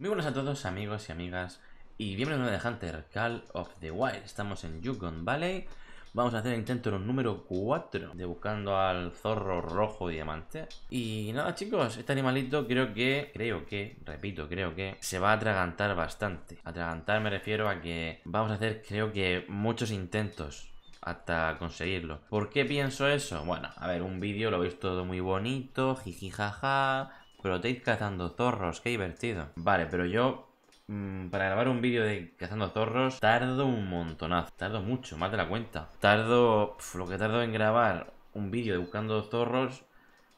Muy buenas a todos amigos y amigas y bienvenidos a de Hunter Call of the Wild. Estamos en Yukon Valley. Vamos a hacer el intento número 4 de buscando al zorro rojo diamante. Y nada chicos, este animalito creo que, creo que, repito, creo que se va a atragantar bastante. Atragantar me refiero a que vamos a hacer creo que muchos intentos hasta conseguirlo. ¿Por qué pienso eso? Bueno, a ver, un vídeo lo veis todo muy bonito, jiji jaja, Proteid cazando zorros, qué divertido. Vale, pero yo mm, para grabar un vídeo de cazando zorros tardo un montonazo. Tardo mucho, más de la cuenta. Tardo, lo que tardo en grabar un vídeo de buscando zorros,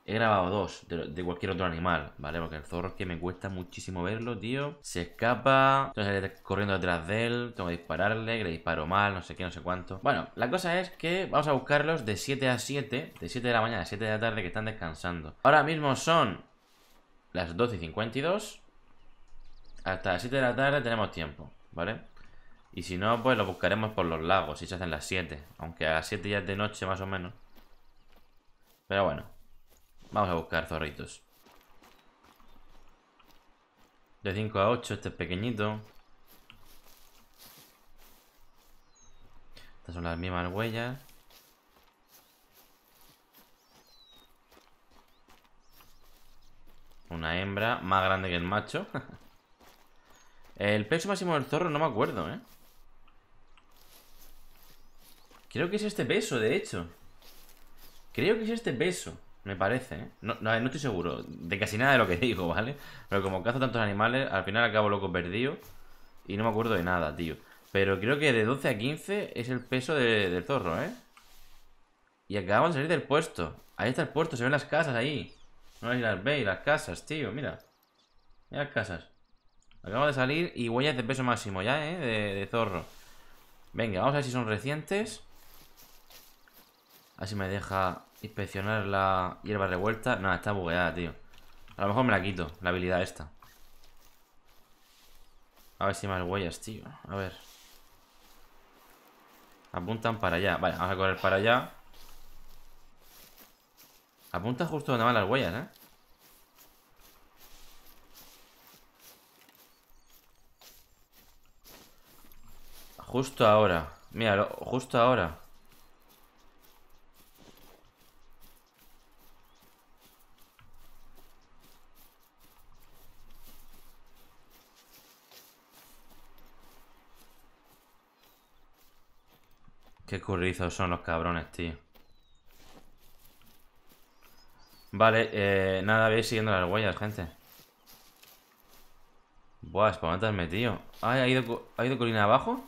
he grabado dos de, cualquier otro animal, ¿vale? Porque el zorro es que me cuesta muchísimo verlo, tío. Se escapa, entonces corriendo detrás de él, tengo que dispararle, que le disparo mal, no sé qué, no sé cuánto. Bueno, la cosa es que vamos a buscarlos de 7 a 7, de 7 de la mañana a 7 de la tarde que están descansando. Ahora mismo son las 12 y 52. Hasta las 7 de la tarde tenemos tiempo, ¿vale? Y si no, pues lo buscaremos por los lagos, si se hacen las 7. Aunque a las 7 ya es de noche más o menos. Pero bueno, vamos a buscar zorritos. De 5 a 8, este es pequeñito. Estas son las mismas huellas. Una hembra más grande que el macho. el peso máximo del zorro no me acuerdo, ¿eh? Creo que es este peso, de hecho. Creo que es este peso, me parece, ¿eh? No, estoy seguro de casi nada de lo que digo, ¿vale? Pero como cazo tantos animales, al final acabo loco perdido. Y no me acuerdo de nada, tío. Pero creo que de 12 a 15 es el peso del zorro, ¿eh? Y acabamos de salir del puesto. Ahí está el puerto, se ven las casas ahí. No, las las casas, tío, mira. Mira las casas. Acabo de salir y huellas de peso máximo ya, ¿eh? De, zorro. Venga, vamos a ver si son recientes. Así si me deja inspeccionar la hierba revuelta. No, está bugueada, tío. A lo mejor me la quito, la habilidad esta. A ver si hay más huellas, tío. A ver. Apuntan para allá. Vale, vamos a correr para allá. Apunta justo donde van las huellas, ¿eh? Justo ahora. Mira, justo ahora. Qué currizos son los cabrones, tío. Vale, eh, nada, veis siguiendo las huellas, gente. Buah, ¿por tío metido? Ah, ¿ha ido, ¿ha ido colina abajo?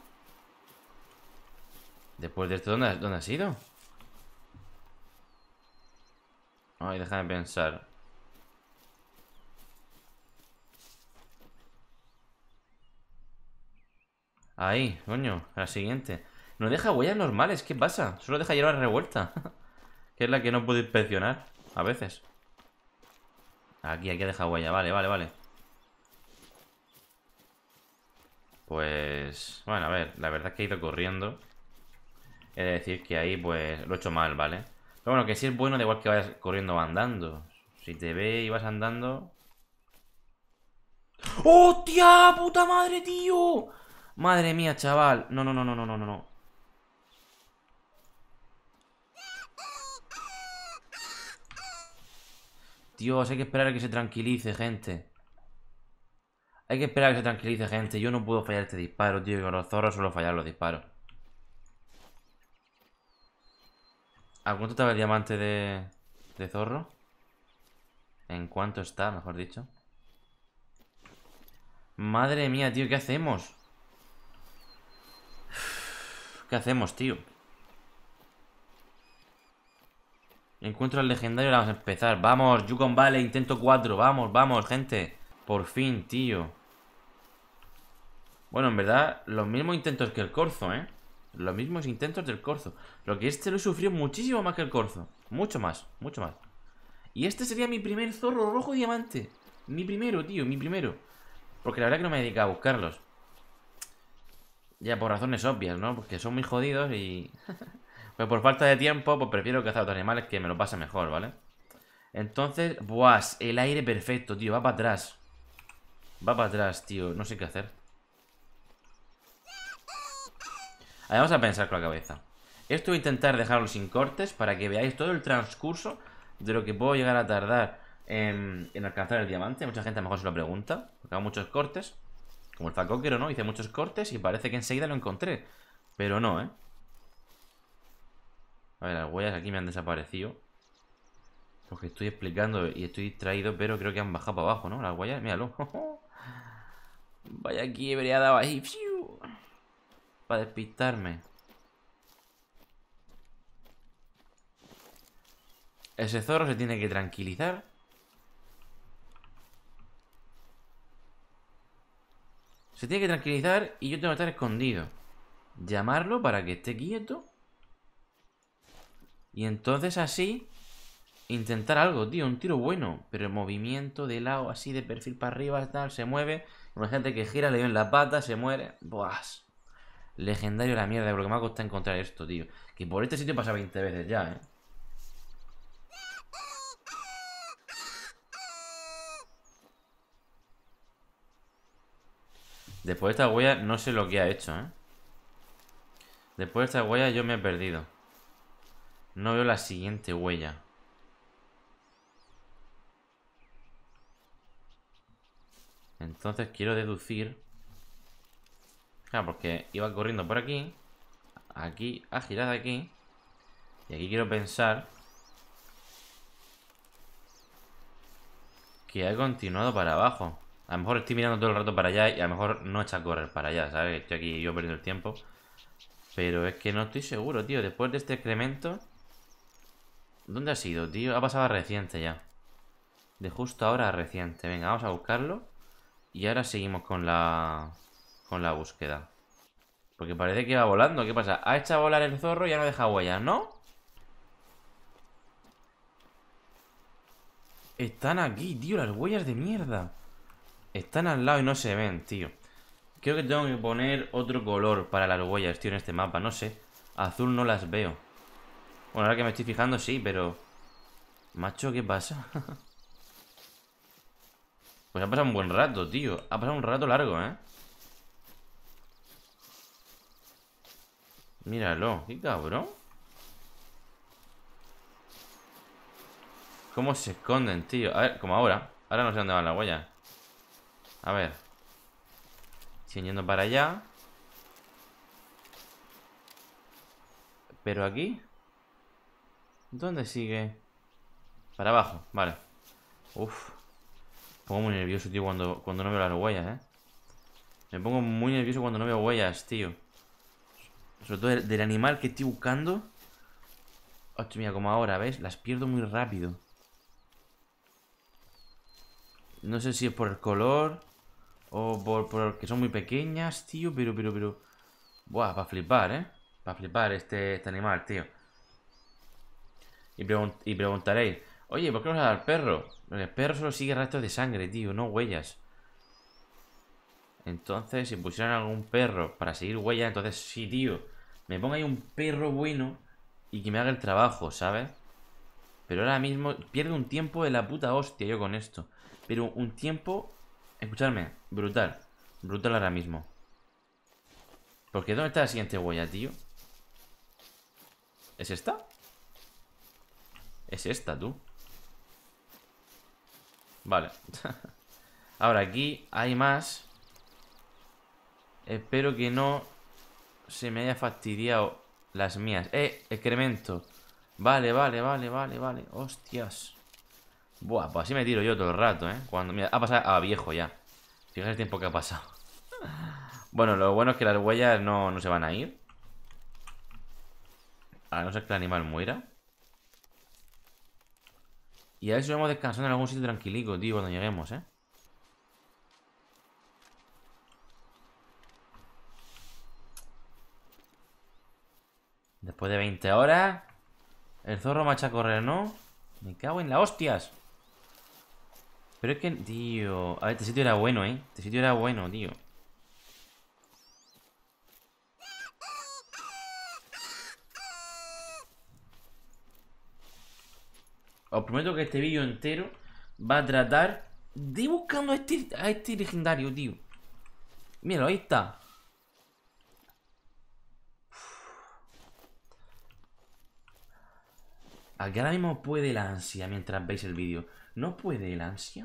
Después de esto, ¿dónde, has ido? Ay, déjame pensar. Ahí, coño, la siguiente. No deja huellas normales, ¿qué pasa? Solo deja hierba revuelta. que es la que no puedo inspeccionar. A veces. Aquí, aquí ha dejado huella. Vale, vale, vale. Pues... Bueno, a ver. La verdad es que he ido corriendo. He de decir que ahí, pues, lo he hecho mal, ¿vale? Pero bueno, que si es bueno, da igual que vayas corriendo o andando. Si te ve y vas andando... ¡Hostia! ¡Puta madre, tío! Madre mía, chaval. No, no, no, no, no, no, no. Dios, hay que esperar a que se tranquilice, gente. Hay que esperar a que se tranquilice, gente. Yo no puedo fallar este disparo, tío. Con los zorros suelo fallar los disparos. ¿A cuánto estaba el diamante de, de zorro? ¿En cuánto está, mejor dicho? Madre mía, tío, ¿qué hacemos? ¿Qué hacemos, tío? Encuentro al legendario, vamos a empezar. Vamos, Yukon Vale, intento 4. Vamos, vamos, gente. Por fin, tío. Bueno, en verdad, los mismos intentos que el Corzo, ¿eh? Los mismos intentos del Corzo. Lo que este lo sufrió muchísimo más que el Corzo. Mucho más, mucho más. Y este sería mi primer zorro rojo diamante. Mi primero, tío, mi primero. Porque la verdad que no me he dedicado a buscarlos. Ya por razones obvias, ¿no? Porque son muy jodidos y... Pues por falta de tiempo, pues prefiero cazar otros animales que me lo pase mejor, ¿vale? Entonces, ¡Buah! el aire perfecto, tío, va para atrás. Va para atrás, tío, no sé qué hacer. vamos a pensar con la cabeza. Esto voy a intentar dejarlo sin cortes para que veáis todo el transcurso de lo que puedo llegar a tardar en, alcanzar el diamante. Mucha gente a lo mejor se lo pregunta, porque hago muchos cortes. Como el Facóquero, ¿no? Hice muchos cortes y parece que enseguida lo encontré. Pero no, ¿eh? A ver, las huellas aquí me han desaparecido. Porque estoy explicando y estoy distraído, pero creo que han bajado para abajo, ¿no? Las huellas, míralo. Vaya aquí ha dado ahí. Para despistarme. Ese zorro se tiene que tranquilizar. Se tiene que tranquilizar y yo tengo que estar escondido. Llamarlo para que esté quieto. Y entonces así, intentar algo, tío, un tiro bueno. Pero el movimiento de lado, así de perfil para arriba, tal, se mueve. Una gente que gira, le dio en la pata, se muere. Buah. Legendario la mierda, porque me ha costado encontrar esto, tío. Que por este sitio pasa 20 veces ya, eh. Después de esta huella no sé lo que ha hecho, ¿eh? Después de esta huella yo me he perdido. No veo la siguiente huella. Entonces quiero deducir... Claro, ah, porque iba corriendo por aquí. Aquí, ha girado aquí. Y aquí quiero pensar... Que ha continuado para abajo. A lo mejor estoy mirando todo el rato para allá y a lo mejor no echa a correr para allá, ¿sabes? Estoy aquí yo perdiendo el tiempo. Pero es que no estoy seguro, tío. Después de este excremento... ¿Dónde ha sido, tío? Ha pasado a reciente ya. De justo ahora a reciente. Venga, vamos a buscarlo. Y ahora seguimos con la... Con la búsqueda. Porque parece que va volando. ¿Qué pasa? Ha hecho a volar el zorro y ya no deja huellas, ¿no? Están aquí, tío. Las huellas de mierda. Están al lado y no se ven, tío. Creo que tengo que poner otro color para las huellas, tío, en este mapa. No sé. Azul no las veo. Bueno, ahora que me estoy fijando, sí, pero... Macho, ¿qué pasa? pues ha pasado un buen rato, tío. Ha pasado un rato largo, ¿eh? Míralo, qué cabrón. ¿Cómo se esconden, tío? A ver, como ahora. Ahora no sé dónde van la huella A ver. Siguen yendo para allá. Pero aquí... ¿Dónde sigue? Para abajo, vale. Uf. Me pongo muy nervioso, tío, cuando, cuando no veo las huellas, ¿eh? Me pongo muy nervioso cuando no veo huellas, tío. Sobre todo del, animal que estoy buscando. Hostia, mira, como ahora, ¿ves? Las pierdo muy rápido. No sé si es por el color o por, que son muy pequeñas, tío, pero, pero, pero... Buah, para flipar, ¿eh? Para flipar este, este animal, tío. Y, preguntaréis, oye, ¿por qué no se al perro? el perro solo sigue rastros de sangre, tío, no huellas. Entonces, si pusieran algún perro para seguir huellas, entonces sí, tío. Me ponga ahí un perro bueno y que me haga el trabajo, ¿sabes? Pero ahora mismo pierdo un tiempo de la puta hostia yo con esto. Pero un tiempo, escuchadme, brutal. Brutal ahora mismo. Porque ¿dónde está la siguiente huella, tío? ¿Es esta? Es esta, tú. Vale. Ahora, aquí hay más. Espero que no se me haya fastidiado las mías. ¡Eh! Excremento. Vale, vale, vale, vale, vale. Hostias. Buah, pues así me tiro yo todo el rato, ¿eh? Cuando, mira, ha pasado a viejo ya. fíjate el tiempo que ha pasado. bueno, lo bueno es que las huellas no, no se van a ir. A no ser que el animal muera. Y a ver si vamos descansando en algún sitio tranquilico, tío, cuando lleguemos, ¿eh? Después de 20 horas, el zorro me marcha a correr, ¿no? Me cago en las hostias. Pero es que, tío... A ver, este sitio era bueno, ¿eh? Este sitio era bueno, tío. Os prometo que este vídeo entero va a tratar de buscando este, a este, legendario, tío. Míralo, ahí está. Aquí ahora mismo puede la ansia mientras veis el vídeo. ¿No puede la ansia?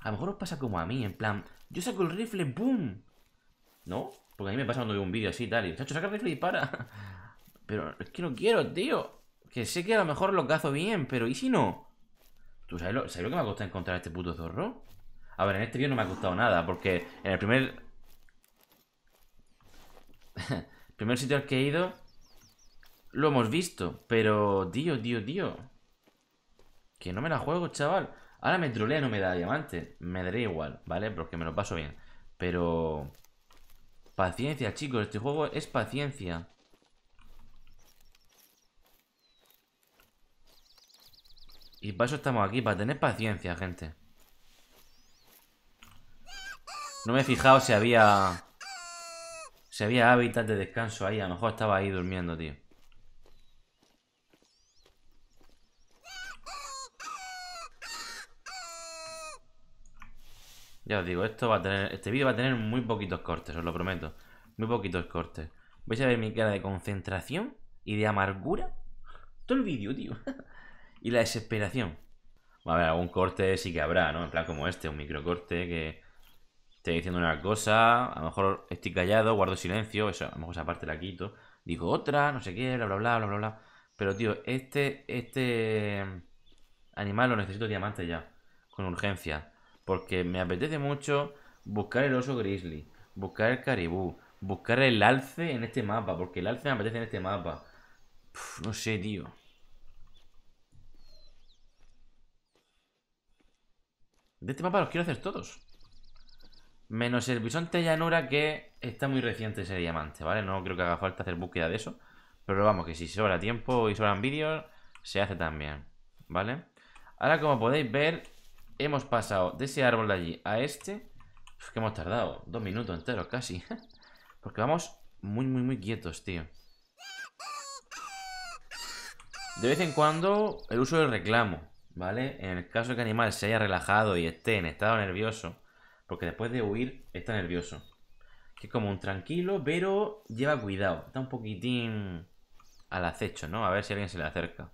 A lo mejor os pasa como a mí, en plan... Yo saco el rifle, ¡boom! ¿No? Porque a mí me pasa cuando veo un vídeo así, tal, y... Chacho, saca el rifle y para! Pero es que no quiero, tío. Que sé que a lo mejor lo cazo bien, pero ¿y si no? ¿Tú sabes lo, que me ha costado encontrar este puto zorro? A ver, en este vídeo no me ha costado nada, porque en el primer... primer sitio al que he ido lo hemos visto, pero... Tío, tío, tío. Que no me la juego, chaval. Ahora me trolea no me da diamante. Me daré igual, ¿vale? Porque me lo paso bien. Pero... Paciencia, chicos. Este juego es paciencia. Y para eso estamos aquí, para tener paciencia, gente. No me he fijado si había... Si había hábitat de descanso ahí. A lo mejor estaba ahí durmiendo, tío. Ya os digo, esto va a tener, este vídeo va a tener muy poquitos cortes, os lo prometo. Muy poquitos cortes. ¿Vais a ver mi cara de concentración y de amargura? Todo el vídeo, tío. y la desesperación. Va a ver algún corte sí que habrá, ¿no? En plan como este, un microcorte que Estoy diciendo una cosa, a lo mejor estoy callado, guardo silencio, eso, a lo mejor esa parte la quito, digo otra, no sé qué, bla, bla, bla, bla, bla, Pero, tío, este, este animal lo necesito diamante ya, con urgencia, porque me apetece mucho buscar el oso grizzly, buscar el caribú, buscar el alce en este mapa, porque el alce me apetece en este mapa. no sé, tío. De este mapa los quiero hacer todos. Menos el bisonte llanura que está muy reciente ese diamante, ¿vale? No creo que haga falta hacer búsqueda de eso. Pero vamos, que si sobra tiempo y sobran vídeos, se hace también, ¿vale? Ahora, como podéis ver, hemos pasado de ese árbol de allí a este. que hemos tardado dos minutos enteros casi. Porque vamos muy, muy, muy quietos, tío. De vez en cuando, el uso del reclamo. ¿Vale? En el caso que el animal se haya relajado y esté en estado nervioso, porque después de huir está nervioso. Que es como un tranquilo, pero lleva cuidado. Está un poquitín al acecho, ¿no? A ver si alguien se le acerca.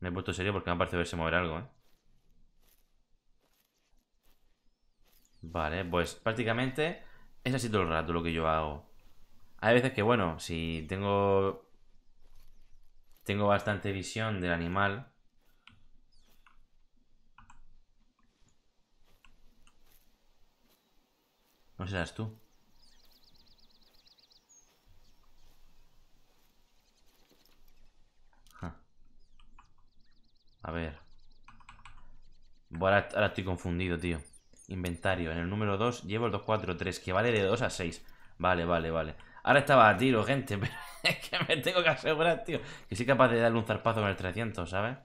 Me he puesto serio porque me parece verse mover algo, ¿eh? Vale, pues prácticamente es así todo el rato lo que yo hago. Hay veces que, bueno, si tengo. Tengo bastante visión del animal. No seas tú. A ver. Ahora, ahora, estoy confundido, tío. Inventario. En el número 2 llevo el 2, 4, 3 que vale de 2 a 6. Vale, vale, vale. Ahora estaba a tiro, gente, pero es que me tengo que asegurar, tío. Que soy capaz de darle un zarpazo con el 300, ¿sabes?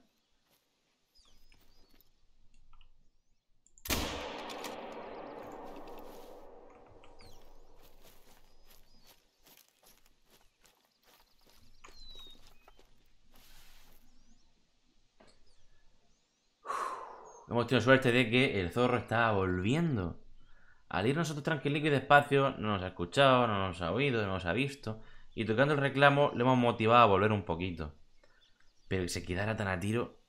Hemos tenido suerte de que el zorro estaba volviendo. Al ir nosotros tranquilico y despacio, no nos ha escuchado, no nos ha oído, no nos ha visto, y tocando el reclamo le hemos motivado a volver un poquito. Pero que se quedara tan a tiro...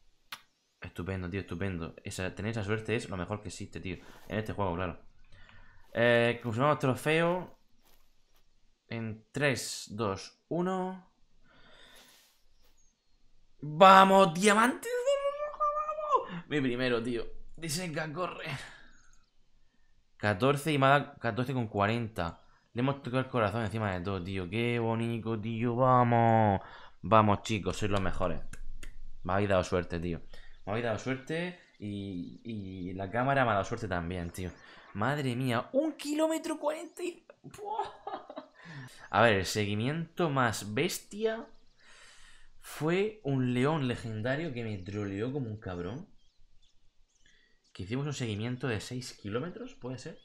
Estupendo, tío, estupendo. Esa, tener esa suerte es lo mejor que existe, tío. En este juego, claro. Eh, trofeo. En 3, 2, 1... ¡Vamos, diamantes! ¡Vamos! Mi primero, tío. Dicen que corre. 14 y más 14 con 40. Le hemos tocado el corazón encima de todo, tío. Qué bonito, tío. Vamos. Vamos, chicos. Sois los mejores. Me habéis dado suerte, tío. Me habéis dado suerte. Y, y la cámara me ha dado suerte también, tío. Madre mía. Un kilómetro cuarenta A ver, el seguimiento más bestia fue un león legendario que me troleó como un cabrón que hicimos un seguimiento de 6 kilómetros, ¿puede ser?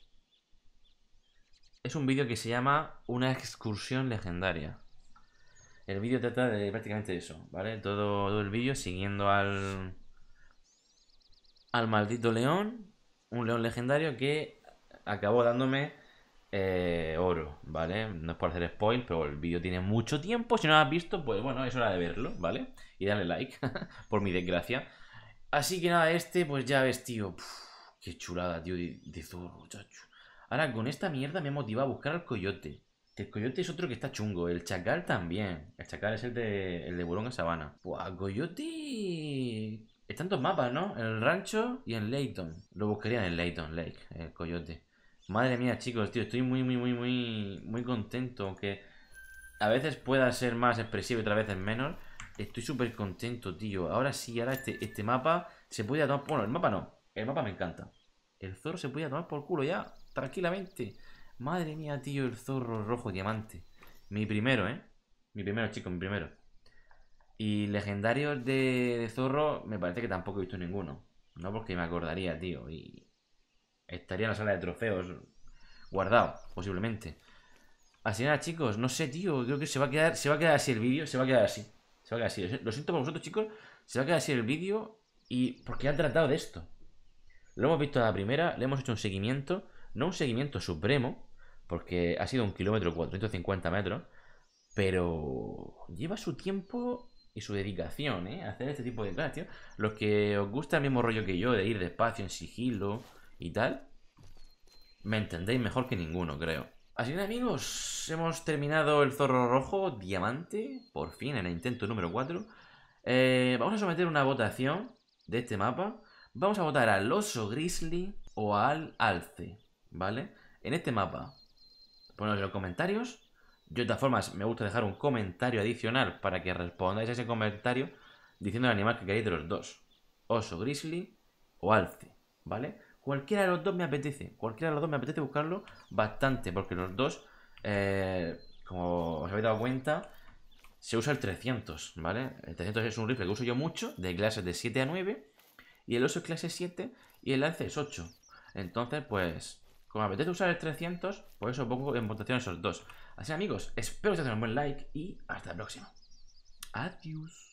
Es un vídeo que se llama Una excursión legendaria. El vídeo trata de prácticamente eso, ¿vale? Todo, el vídeo siguiendo al... Al maldito león, un león legendario que acabó dándome eh, oro, ¿vale? No es por hacer spoil, pero el vídeo tiene mucho tiempo. Si no lo has visto, pues bueno, es hora de verlo, ¿vale? Y dale like, por mi desgracia. Así que nada, este, pues ya ves, tío. qué chulada, tío, de, zorro, Ahora, con esta mierda me motiva a buscar al coyote. Que el coyote es otro que está chungo. El chacal también. El chacal es el de, el de Burón Sabana. Buah, coyote... Están dos mapas, ¿no? el rancho y en Layton. Lo buscaría en Layton Lake, el coyote. Madre mía, chicos, tío, estoy muy, muy, muy, muy, muy contento. Aunque a veces pueda ser más expresivo y otras veces menos. Estoy súper contento, tío. Ahora sí, ahora este, este, mapa se puede tomar... Bueno, el mapa no. El mapa me encanta. El zorro se puede tomar por culo ya, tranquilamente. Madre mía, tío, el zorro rojo diamante. Mi primero, ¿eh? Mi primero, chicos, mi primero. Y legendarios de, zorro me parece que tampoco he visto ninguno. No porque me acordaría, tío. Y estaría en la sala de trofeos guardado, posiblemente. Así nada, chicos, no sé, tío. Creo que se va a quedar, se va a quedar así el vídeo, se va a quedar así. Se va a quedar así. Lo siento por vosotros, chicos. Se va a quedar así el vídeo. Y porque ha tratado de esto. Lo hemos visto a la primera. Le hemos hecho un seguimiento. No un seguimiento supremo. Porque ha sido un kilómetro 450 metros. Pero lleva su tiempo y su dedicación, ¿eh? hacer este tipo de clases, tío. Los que os gusta el mismo rollo que yo, de ir despacio, en sigilo y tal, me entendéis mejor que ninguno, creo. Así que amigos, hemos terminado el zorro rojo, diamante, por fin, en el intento número 4. Eh, vamos a someter una votación de este mapa. Vamos a votar al oso grizzly o al alce, ¿vale? En este mapa, ponedlo en los comentarios. Yo de todas formas me gusta dejar un comentario adicional para que respondáis a ese comentario diciendo el animal que queréis de los dos. Oso grizzly o alce, ¿vale? Cualquiera de los dos me apetece. Cualquiera de los dos me apetece buscarlo bastante. Porque los dos, eh, como os habéis dado cuenta, se usa el 300, ¿vale? El 300 es un rifle que uso yo mucho, de clases de 7 a 9. Y el oso es clase 7 y el lance es 8. Entonces, pues, como me apetece usar el 300, por eso pongo en votación esos dos. Así amigos, espero que os hagan un buen like y hasta el próximo. Adiós.